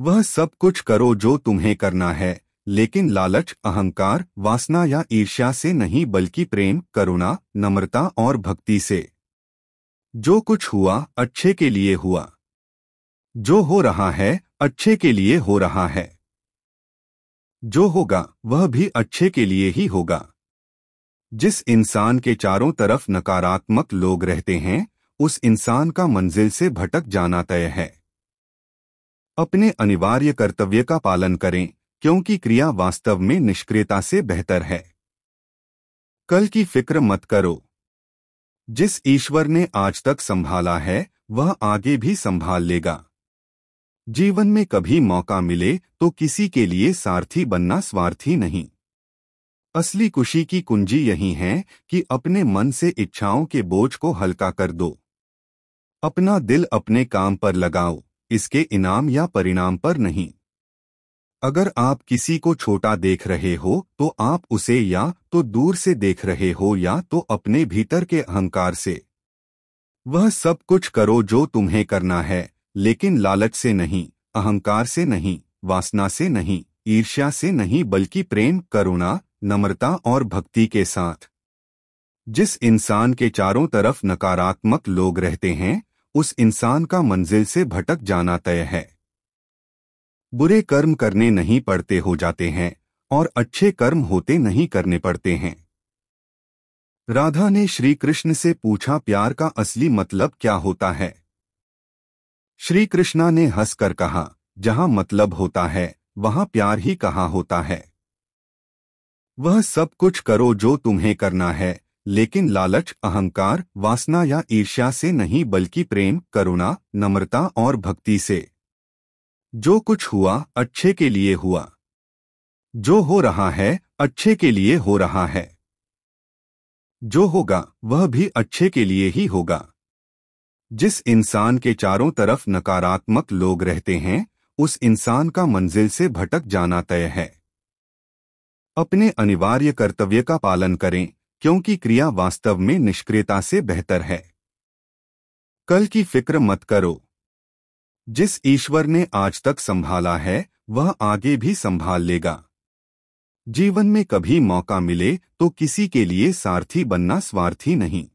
वह सब कुछ करो जो तुम्हें करना है लेकिन लालच अहंकार वासना या ईर्ष्या से नहीं बल्कि प्रेम करुणा नम्रता और भक्ति से जो कुछ हुआ अच्छे के लिए हुआ जो हो रहा है अच्छे के लिए हो रहा है जो होगा वह भी अच्छे के लिए ही होगा जिस इंसान के चारों तरफ नकारात्मक लोग रहते हैं उस इंसान का मंजिल से भटक जाना तय है अपने अनिवार्य कर्तव्य का पालन करें क्योंकि क्रिया वास्तव में निष्क्रियता से बेहतर है कल की फिक्र मत करो जिस ईश्वर ने आज तक संभाला है वह आगे भी संभाल लेगा जीवन में कभी मौका मिले तो किसी के लिए सारथी बनना स्वार्थी नहीं असली खुशी की कुंजी यही है कि अपने मन से इच्छाओं के बोझ को हल्का कर दो अपना दिल अपने काम पर लगाओ इसके इनाम या परिणाम पर नहीं अगर आप किसी को छोटा देख रहे हो तो आप उसे या तो दूर से देख रहे हो या तो अपने भीतर के अहंकार से वह सब कुछ करो जो तुम्हें करना है लेकिन लालच से नहीं अहंकार से नहीं वासना से नहीं ईर्ष्या से नहीं बल्कि प्रेम करुणा नम्रता और भक्ति के साथ जिस इंसान के चारों तरफ नकारात्मक लोग रहते हैं उस इंसान का मंजिल से भटक जाना तय है बुरे कर्म करने नहीं पड़ते हो जाते हैं और अच्छे कर्म होते नहीं करने पड़ते हैं राधा ने श्री कृष्ण से पूछा प्यार का असली मतलब क्या होता है श्री कृष्णा ने हंसकर कहा जहां मतलब होता है वहां प्यार ही कहा होता है वह सब कुछ करो जो तुम्हें करना है लेकिन लालच अहंकार वासना या ईर्ष्या से नहीं बल्कि प्रेम करुणा नम्रता और भक्ति से जो कुछ हुआ अच्छे के लिए हुआ जो हो रहा है अच्छे के लिए हो रहा है जो होगा वह भी अच्छे के लिए ही होगा जिस इंसान के चारों तरफ नकारात्मक लोग रहते हैं उस इंसान का मंजिल से भटक जाना तय है अपने अनिवार्य कर्तव्य का पालन करें क्योंकि क्रिया वास्तव में निष्क्रियता से बेहतर है कल की फिक्र मत करो जिस ईश्वर ने आज तक संभाला है वह आगे भी संभाल लेगा जीवन में कभी मौका मिले तो किसी के लिए सारथी बनना स्वार्थी नहीं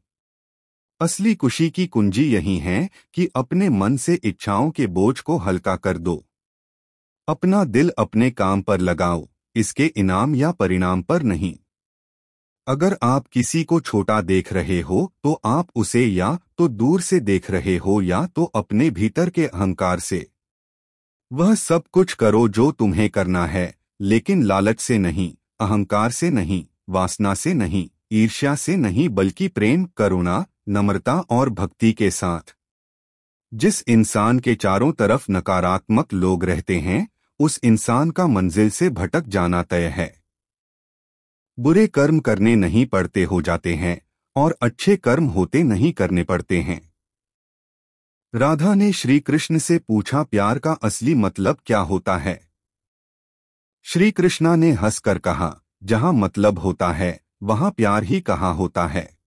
असली खुशी की कुंजी यही है कि अपने मन से इच्छाओं के बोझ को हल्का कर दो अपना दिल अपने काम पर लगाओ इसके इनाम या परिणाम पर नहीं अगर आप किसी को छोटा देख रहे हो तो आप उसे या तो दूर से देख रहे हो या तो अपने भीतर के अहंकार से वह सब कुछ करो जो तुम्हें करना है लेकिन लालच से नहीं अहंकार से नहीं वासना से नहीं ईर्ष्या से नहीं बल्कि प्रेम करुणा नम्रता और भक्ति के साथ जिस इंसान के चारों तरफ नकारात्मक लोग रहते हैं उस इंसान का मंजिल से भटक जाना तय है बुरे कर्म करने नहीं पड़ते हो जाते हैं और अच्छे कर्म होते नहीं करने पड़ते हैं राधा ने श्री कृष्ण से पूछा प्यार का असली मतलब क्या होता है श्री कृष्णा ने हंसकर कहा जहां मतलब होता है वहां प्यार ही कहा होता है